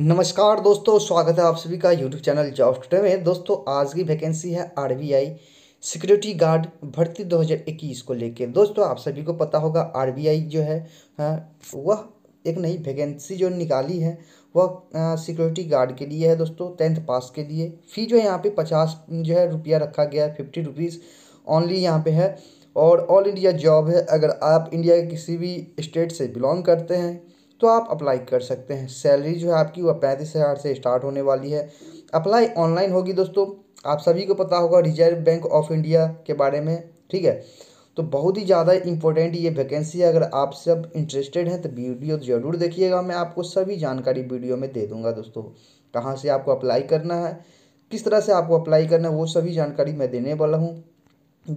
नमस्कार दोस्तों स्वागत है आप सभी का यूट्यूब चैनल जॉब टूडे में दोस्तों आज की वैकेंसी है आरबीआई सिक्योरिटी गार्ड भर्ती 2021 को लेके दोस्तों आप सभी को पता होगा आरबीआई जो है हाँ, वह एक नई वैकेंसी जो निकाली है वह सिक्योरिटी हाँ, गार्ड के लिए है दोस्तों टेंथ पास के लिए फ़ी जो है यहाँ पे पचास जो है रुपया रखा गया है फिफ्टी रुपीज़ ओनली यहाँ पे है और ऑल इंडिया जॉब है अगर आप इंडिया के किसी भी स्टेट से बिलोंग करते हैं तो आप अप्लाई कर सकते हैं सैलरी जो है आपकी वह पैंतीस हज़ार से स्टार्ट होने वाली है अप्लाई ऑनलाइन होगी दोस्तों आप सभी को पता होगा रिजर्व बैंक ऑफ इंडिया के बारे में ठीक है तो बहुत ही ज़्यादा इंपॉर्टेंट ये वैकेंसी है अगर आप सब इंटरेस्टेड हैं तो वीडियो ज़रूर देखिएगा मैं आपको सभी जानकारी वीडियो में दे दूँगा दोस्तों कहाँ से आपको अप्लाई करना है किस तरह से आपको अप्लाई करना है वो सभी जानकारी मैं देने वाला हूँ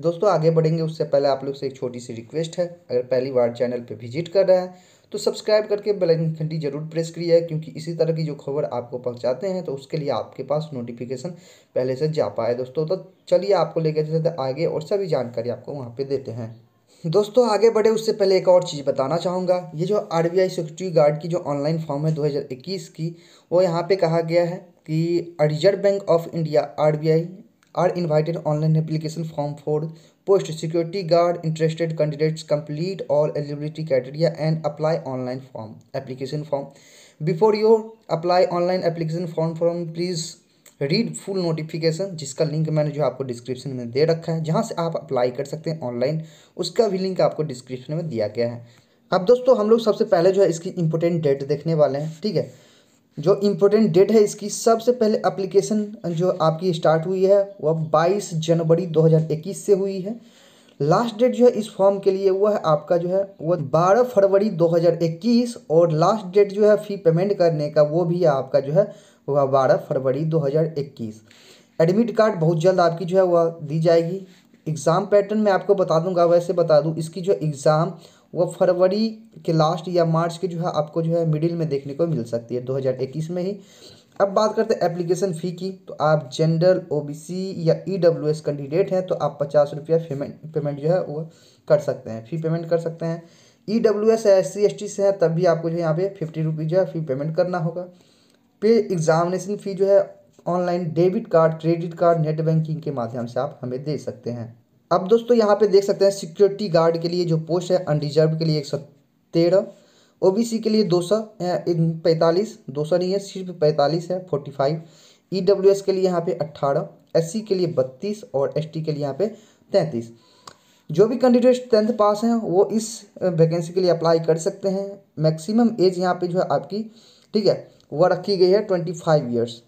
दोस्तों आगे बढ़ेंगे उससे पहले आप लोग से एक छोटी सी रिक्वेस्ट है अगर पहली बार चैनल पर विजिट कर रहे हैं तो सब्सक्राइब करके बेल आइकन घंटी जरूर प्रेस करिए क्योंकि इसी तरह की जो खबर आपको पहुंचाते हैं तो उसके लिए आपके पास नोटिफिकेशन पहले से जा पाए दोस्तों तो चलिए आपको लेकर चलते आगे और सभी जानकारी आपको वहाँ पर देते हैं दोस्तों आगे बढ़े उससे पहले एक और चीज़ बताना चाहूँगा ये जो R B I security guard की जो ऑनलाइन फॉर्म है 2021 की वो यहाँ पे कहा गया है कि reserve bank of India R B I R invited online application form for post security guard interested candidates complete all eligibility criteria and apply online form application form before your apply online application form form please read full notification जिसका link मैंने जो आपको description में दे रखा है जहाँ से आप अप्लाई कर सकते हैं ऑनलाइन उसका भी लिंक आपको डिस्क्रिप्शन में दिया गया है अब दोस्तों हम लोग सबसे पहले जो है इसकी इंपोर्टेंट डेट देखने वाले हैं ठीक है जो इम्पोर्टेंट डेट है इसकी सबसे पहले अप्लीकेशन जो आपकी स्टार्ट हुई है वह 22 जनवरी 2021 से हुई है लास्ट डेट जो है इस फॉर्म के लिए वह है आपका जो है वह 12 फरवरी 2021 और लास्ट डेट जो है फ़ी पेमेंट करने का वो भी है आपका जो है वह 12 फरवरी 2021 एडमिट कार्ड बहुत जल्द आपकी जो है वह दी जाएगी एग्ज़ाम पैटर्न मैं आपको बता दूंगा वैसे बता दूँ इसकी जो एग्ज़ाम वो फरवरी के लास्ट या मार्च के जो है आपको जो है मिडिल में देखने को मिल सकती है 2021 में ही अब बात करते हैं एप्लीकेशन फ़ी की तो आप जनरल ओबीसी या ईडब्ल्यूएस e कैंडिडेट हैं तो आप पचास रुपया पेमेंट पेमेंट जो है वो कर सकते हैं फ़ी पेमेंट कर सकते हैं E W S S C S T से है तब भी आपको जो है यहाँ पे फिफ्टी रुपीज़ जो है फ़ी पेमेंट करना होगा पे एग्ज़ामिनेशन फ़ी जो है online debit card credit card net banking के माध्यम से आप हमें दे सकते हैं अब दोस्तों यहाँ पे देख सकते हैं सिक्योरिटी गार्ड के लिए जो पोस्ट है अनरिजर्व के लिए एक सौ तेरह ओ के लिए दो सौ पैंतालीस दो सौ नहीं है सिर्फ पैंतालीस है फोर्टी फाइव ई के लिए यहाँ पे अट्ठारह एस के लिए बत्तीस और एस के लिए यहाँ पे तैंतीस जो भी कैंडिडेट टेंथ पास हैं वो इस वैकेंसी के लिए अप्लाई कर सकते हैं मैक्सिमम एज यहाँ पे जो है आपकी ठीक है वह रखी गई है ट्वेंटी फाइव ईयर्स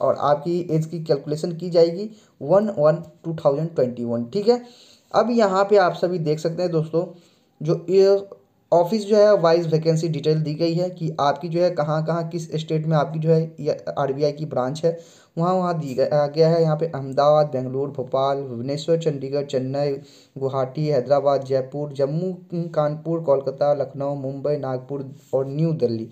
और आपकी एज की कैलकुलेशन की जाएगी one one two thousand twenty one ठीक है अब यहाँ पे आप सभी देख सकते हैं दोस्तों जो ऑफिस जो है वाइज वैकेंसी डिटेल दी गई है कि आपकी जो है कहाँ कहाँ किस स्टेट में आपकी जो है आरबीआई की ब्रांच है वहाँ वहाँ दी गया है यहाँ पे अहमदाबाद बेंगलोर भोपाल भुवनेश्वर चंडीगढ़ चेन्नई गुवाहाटी हैदराबाद जयपुर जम्मू कानपुर कोलकाता लखनऊ मुंबई नागपुर और न्यू दिल्ली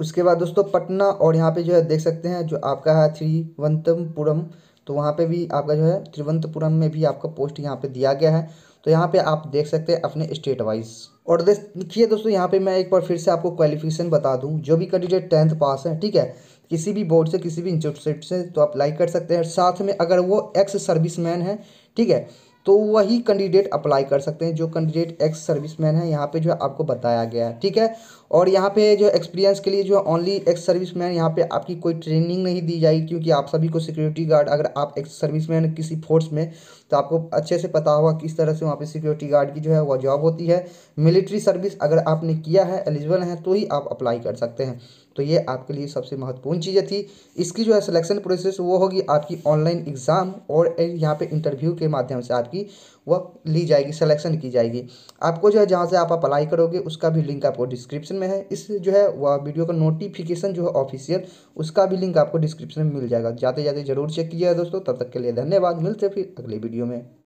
उसके बाद दोस्तों पटना और यहाँ पे जो है देख सकते हैं जो आपका है त्रिवंतमपुरम तो वहाँ पे भी आपका जो है त्रिवंतपुरम में भी आपका पोस्ट यहाँ पे दिया गया है तो यहाँ पे आप देख सकते हैं अपने स्टेट वाइज और देखिए दोस्तों यहाँ पे मैं एक बार फिर से आपको क्वालिफिकेशन बता दूँ जो भी कैंडिडेट टेंथ पास है ठीक है किसी भी बोर्ड से किसी भी इंस्टीट्यूट से तो आप लाइक कर सकते हैं साथ में अगर वो एक्स मैन है ठीक है तो वही कैंडिडेट अप्लाई कर सकते हैं जो कैंडिडेट एक्स सर्विसमैन है यहाँ पे जो है आपको बताया गया है ठीक है और यहाँ पे जो एक्सपीरियंस के लिए जो ओनली एक्स सर्विस मैन यहाँ पे आपकी कोई ट्रेनिंग नहीं दी जाएगी क्योंकि आप सभी को सिक्योरिटी गार्ड अगर आप एक्स सर्विस मैन किसी फोर्स में तो आपको अच्छे से पता होगा किस तरह से वहाँ पे सिक्योरिटी गार्ड की जो है वह जॉब होती है मिलिट्री सर्विस अगर आपने किया है एलिजिबल है तो ही आप अप्लाई कर सकते हैं तो ये आपके लिए सबसे महत्वपूर्ण चीज़ें थी इसकी जो है सिलेक्शन प्रोसेस वो होगी आपकी ऑनलाइन एग्ज़ाम और यहाँ पर इंटरव्यू के माध्यम से आपकी वह ली जाएगी सलेक्शन की जाएगी आपको जो है जहाँ से आप अप्लाई करोगे उसका भी लिंक आपको डिस्क्रिप्शन में है इस जो है वह वीडियो का नोटिफिकेशन जो है ऑफिशियल उसका भी लिंक आपको डिस्क्रिप्शन में मिल जाएगा जाते जाते जरूर चेक कीजिएगा दोस्तों तब तक के लिए धन्यवाद मिलते फिर अगले वीडियो में